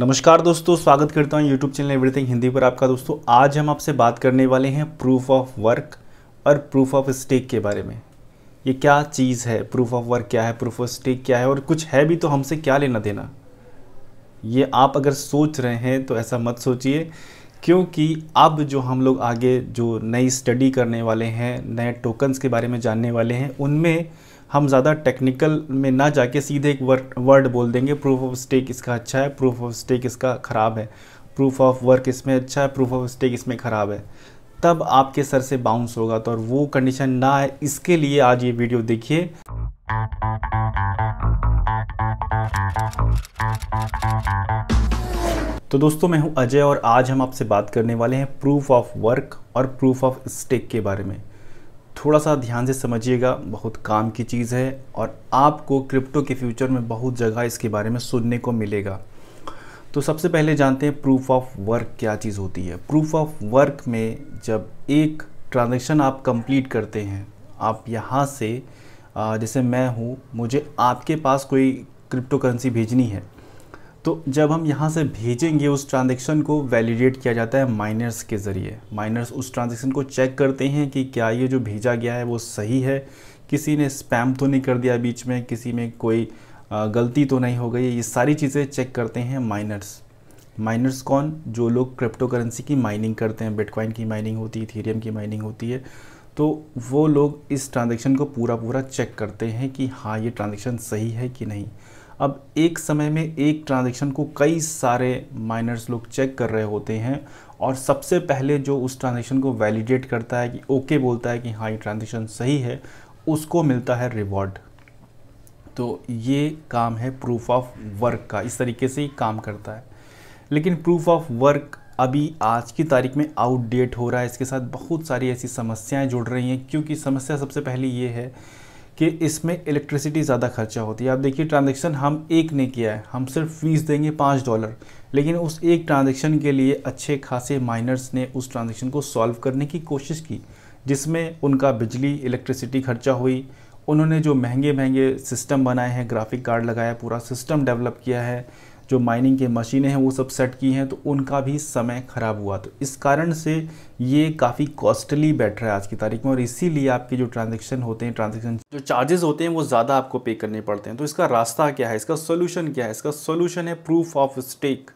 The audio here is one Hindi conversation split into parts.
नमस्कार दोस्तों स्वागत करता हूँ यूट्यूब चैनल एवरीथिंग हिंदी पर आपका दोस्तों आज हम आपसे बात करने वाले हैं प्रूफ ऑफ वर्क और प्रूफ ऑफ स्टेक के बारे में ये क्या चीज़ है प्रूफ ऑफ वर्क क्या है प्रूफ ऑफ स्टेक क्या है और कुछ है भी तो हमसे क्या लेना देना ये आप अगर सोच रहे हैं तो ऐसा मत सोचिए क्योंकि अब जो हम लोग आगे जो नई स्टडी करने वाले हैं नए टोकन्स के बारे में जानने वाले हैं उनमें हम ज़्यादा टेक्निकल में ना जाके सीधे एक वर्ड वर्ड बोल देंगे प्रूफ ऑफ स्टेक इसका अच्छा है प्रूफ ऑफ स्टेक इसका ख़राब है प्रूफ ऑफ वर्क इसमें अच्छा है प्रूफ ऑफ स्टेक इसमें ख़राब है तब आपके सर से बाउंस होगा तो और वो कंडीशन ना आए इसके लिए आज ये वीडियो देखिए तो दोस्तों मैं हूं अजय और आज हम आपसे बात करने वाले हैं प्रूफ ऑफ वर्क और प्रूफ ऑफ स्टेक के बारे में थोड़ा सा ध्यान से समझिएगा बहुत काम की चीज़ है और आपको क्रिप्टो के फ्यूचर में बहुत जगह इसके बारे में सुनने को मिलेगा तो सबसे पहले जानते हैं प्रूफ ऑफ वर्क क्या चीज़ होती है प्रूफ ऑफ वर्क में जब एक ट्रांजेक्शन आप कंप्लीट करते हैं आप यहाँ से जैसे मैं हूँ मुझे आपके पास कोई क्रिप्टो करेंसी भेजनी है तो जब हम यहाँ से भेजेंगे उस ट्रांजेक्शन को वैलिडेट किया जाता है माइनर्स के ज़रिए माइनर्स उस ट्रांजेक्शन को चेक करते हैं कि क्या ये जो भेजा गया है वो सही है किसी ने स्पैम तो नहीं कर दिया बीच में किसी में कोई गलती तो नहीं हो गई ये सारी चीज़ें चेक करते हैं माइनर्स माइनर्स कौन जो लोग क्रिप्टो करेंसी की माइनिंग करते हैं बिटकॉइन की माइनिंग होती है थीरियम की माइनिंग होती है तो वो लोग इस ट्रांजेक्शन को पूरा पूरा चेक करते हैं कि हाँ ये ट्रांजेक्शन सही है कि नहीं अब एक समय में एक ट्रांजेक्शन को कई सारे माइनर्स लोग चेक कर रहे होते हैं और सबसे पहले जो उस ट्रांजेक्शन को वैलिडेट करता है कि ओके बोलता है कि हाँ ये ट्रांजेक्शन सही है उसको मिलता है रिवॉर्ड तो ये काम है प्रूफ ऑफ वर्क का इस तरीके से ही काम करता है लेकिन प्रूफ ऑफ वर्क अभी आज की तारीख में आउटडेट हो रहा है इसके साथ बहुत सारी ऐसी समस्याएं जुड़ रही हैं क्योंकि समस्या सबसे पहले ये है कि इसमें इलेक्ट्रिसिटी ज़्यादा खर्चा होती है आप देखिए ट्रांजेक्शन हम एक ने किया है हम सिर्फ फीस देंगे पाँच डॉलर लेकिन उस एक ट्रांजेक्शन के लिए अच्छे खासे माइनर्स ने उस ट्रांजेक्शन को सॉल्व करने की कोशिश की जिसमें उनका बिजली इलेक्ट्रिसिटी खर्चा हुई उन्होंने जो महंगे महंगे सिस्टम बनाए हैं ग्राफिक कार्ड लगाया पूरा सिस्टम डेवलप किया है जो माइनिंग के मशीनें हैं वो सब सेट की हैं तो उनका भी समय ख़राब हुआ तो इस कारण से ये काफ़ी कॉस्टली बैठ रहा है आज की तारीख में और इसीलिए आपके जो ट्रांजेक्शन होते हैं ट्रांजेक्शन जो चार्जेस होते हैं वो ज़्यादा आपको पे करने पड़ते हैं तो इसका रास्ता क्या है इसका सोल्यूशन क्या है इसका सोल्यूशन है प्रूफ ऑफ स्टेक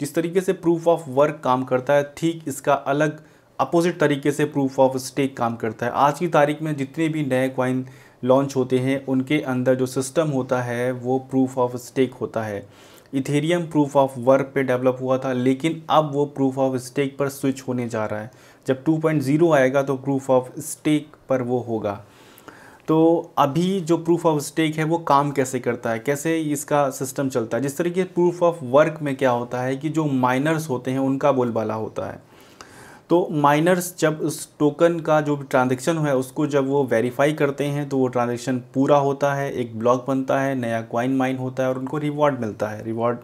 जिस तरीके से प्रूफ ऑफ वर्क काम करता है ठीक इसका अलग अपोजिट तरीके से प्रूफ ऑफ स्टेक काम करता है आज की तारीख में जितने भी नए क्वाइन लॉन्च होते हैं उनके अंदर जो सिस्टम होता है वो प्रूफ ऑफ स्टेक होता है इथेरियम प्रूफ ऑफ वर्क पे डेवलप हुआ था लेकिन अब वो प्रूफ ऑफ स्टेक पर स्विच होने जा रहा है जब 2.0 आएगा तो प्रूफ ऑफ स्टेक पर वो होगा तो अभी जो प्रूफ ऑफ स्टेक है वो काम कैसे करता है कैसे इसका सिस्टम चलता है जिस तरीके प्रूफ ऑफ वर्क में क्या होता है कि जो माइनर्स होते हैं उनका बोलबाला होता है तो माइनर्स जब उस टोकन का जो ट्रांजेक्शन हुआ है उसको जब वो वेरीफाई करते हैं तो वो ट्रांजेक्शन पूरा होता है एक ब्लॉक बनता है नया क्वाइन माइन होता है और उनको रिवॉर्ड मिलता है रिवॉर्ड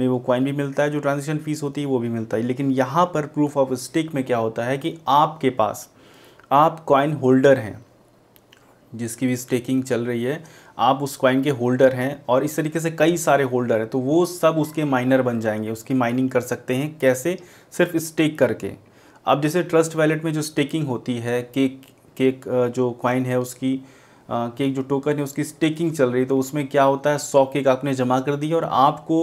में वो कॉइन भी मिलता है जो ट्रांजेक्शन फ़ीस होती है वो भी मिलता है लेकिन यहाँ पर प्रूफ ऑफ स्टेक में क्या होता है कि आपके पास आप कॉइन होल्डर हैं जिसकी भी स्टेकिंग चल रही है आप उस क्वाइन के होल्डर हैं और इस तरीके से कई सारे होल्डर हैं तो वो सब उसके माइनर बन जाएंगे उसकी माइनिंग कर सकते हैं कैसे सिर्फ स्टेक करके अब जैसे ट्रस्ट वैलेट में जो स्टेकिंग होती है केक केक जो क्वाइन है उसकी केक जो टोकन है उसकी स्टेकिंग चल रही तो उसमें क्या होता है सौ केक आपने जमा कर दी और आपको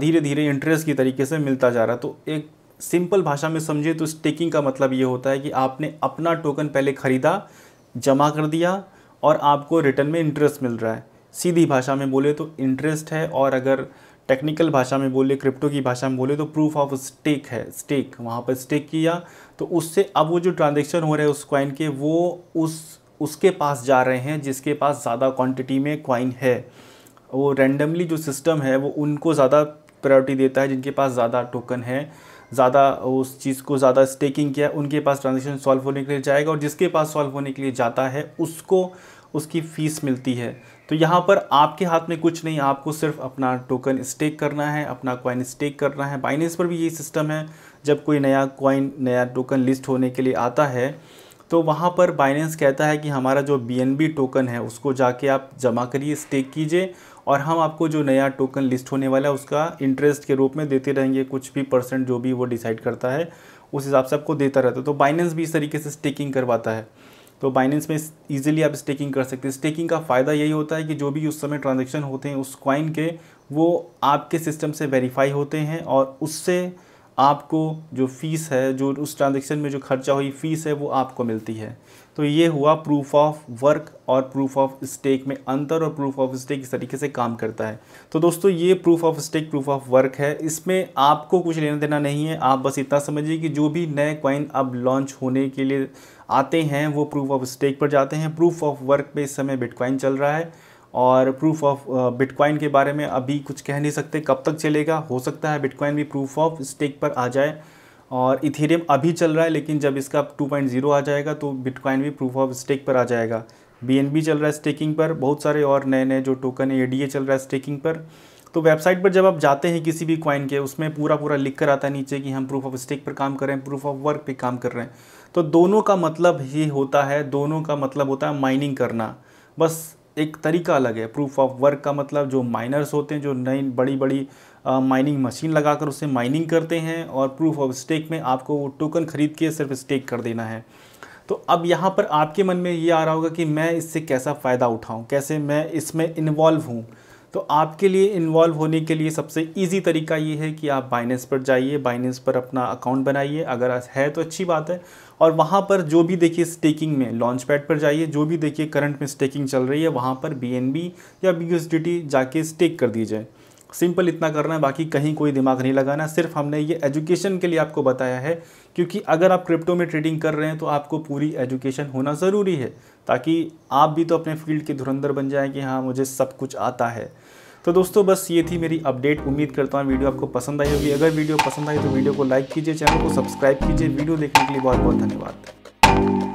धीरे धीरे इंटरेस्ट की तरीके से मिलता जा रहा तो एक सिंपल भाषा में समझे तो स्टेकिंग का मतलब ये होता है कि आपने अपना टोकन पहले ख़रीदा जमा कर दिया और आपको रिटर्न में इंटरेस्ट मिल रहा है सीधी भाषा में बोले तो इंटरेस्ट है और अगर टेक्निकल भाषा में बोले क्रिप्टो की भाषा में बोले तो प्रूफ ऑफ स्टेक है स्टेक वहाँ पर स्टेक किया तो उससे अब वो जो ट्रांजेक्शन हो रहे हैं उस क्वाइन के वो उस उसके पास जा रहे हैं जिसके पास ज़्यादा क्वांटिटी में कॉइन है वो रैंडमली जो सिस्टम है वो उनको ज़्यादा प्रायोरिटी देता है जिनके पास ज़्यादा टोकन है ज़्यादा उस चीज़ को ज़्यादा स्टेकिंग किया उनके पास ट्रांजेक्शन सॉल्व होने के लिए जाएगा और जिसके पास सॉल्व होने के लिए जाता है उसको उसकी फ़ीस मिलती है तो यहाँ पर आपके हाथ में कुछ नहीं आपको सिर्फ अपना टोकन स्टेक करना है अपना कॉइन स्टेक करना है बाइनेंस पर भी यही सिस्टम है जब कोई नया कॉइन नया टोकन लिस्ट होने के लिए आता है तो वहाँ पर बाइनेंस कहता है कि हमारा जो बी टोकन है उसको जाके आप जमा करिए स्टेक कीजिए और हम आपको जो नया टोकन लिस्ट होने वाला है उसका इंटरेस्ट के रूप में देते रहेंगे कुछ भी परसेंट जो भी वो डिसाइड करता है उस हिसाब से आपको देता रहता है तो बाइनेंस भी इस तरीके से स्टेकिंग करवाता है तो बाइनेंस में इजीली आप स्टेकिंग कर सकते हैं स्टेकिंग का फ़ायदा यही होता है कि जो भी उस समय ट्रांजेक्शन होते हैं उस क्वाइन के वो आपके सिस्टम से वेरीफाई होते हैं और उससे आपको जो फ़ीस है जो उस ट्रांजेक्शन में जो खर्चा हुई फ़ीस है वो आपको मिलती है तो ये हुआ प्रूफ ऑफ वर्क और प्रूफ ऑफ स्टेक में अंतर और प्रूफ ऑफ स्टेक इस तरीके से काम करता है तो दोस्तों ये proof of stake proof of work है इसमें आपको कुछ लेना देना नहीं है आप बस इतना समझिए कि जो भी नए कॉइन अब लॉन्च होने के लिए आते हैं वो प्रूफ ऑफ स्टेक पर जाते हैं प्रूफ ऑफ वर्क पे इस समय बिटकॉइन चल रहा है और प्रूफ ऑफ बिटकॉइन के बारे में अभी कुछ कह नहीं सकते कब तक चलेगा हो सकता है बिटकॉइन भी प्रूफ ऑफ स्टेक पर आ जाए और इथेरियम अभी चल रहा है लेकिन जब इसका 2.0 आ जाएगा तो बिटकॉइन भी प्रूफ ऑफ स्टेक पर आ जाएगा बी चल रहा है स्टेकिंग पर बहुत सारे और नए नए जो टोकन है ए चल रहा है स्टेकिंग पर तो वेबसाइट पर जब आप जाते हैं किसी भी क्वाइन के उसमें पूरा पूरा लिख कर आता है नीचे कि हम प्रूफ ऑफ स्टेक पर काम कर रहे हैं प्रूफ ऑफ वर्क पे काम कर रहे हैं तो दोनों का मतलब ही होता है दोनों का मतलब होता है माइनिंग करना बस एक तरीका अलग है प्रूफ ऑफ वर्क का मतलब जो माइनर्स होते हैं जो नई बड़ी बड़ी माइनिंग मशीन लगाकर उससे माइनिंग करते हैं और प्रूफ ऑफ स्टेक में आपको वो टोकन ख़रीद के सिर्फ स्टेक कर देना है तो अब यहाँ पर आपके मन में ये आ रहा होगा कि मैं इससे कैसा फ़ायदा उठाऊँ कैसे मैं इसमें इन्वॉल्व हूँ तो आपके लिए इन्वॉल्व होने के लिए सबसे इजी तरीका ये है कि आप बाइनेंस पर जाइए बाइनेंस पर अपना अकाउंट बनाइए अगर है तो अच्छी बात है और वहाँ पर जो भी देखिए स्टेकिंग में लॉन्च पैड पर जाइए जो भी देखिए करंट में स्टेकिंग चल रही है वहाँ पर बी या बी जाके स्टेक कर दी जाए सिंपल इतना करना है बाकी कहीं कोई दिमाग नहीं लगाना सिर्फ हमने ये एजुकेशन के लिए आपको बताया है क्योंकि अगर आप क्रिप्टो में ट्रेडिंग कर रहे हैं तो आपको पूरी एजुकेशन होना ज़रूरी है ताकि आप भी तो अपने फील्ड के धुरंधर बन जाएं कि हाँ मुझे सब कुछ आता है तो दोस्तों बस ये थी मेरी अपडेट उम्मीद करता हूँ वीडियो आपको पसंद आई होगी अगर वीडियो पसंद आई तो वीडियो को लाइक कीजिए चैनल को सब्सक्राइब कीजिए वीडियो देखने के लिए बहुत बहुत धन्यवाद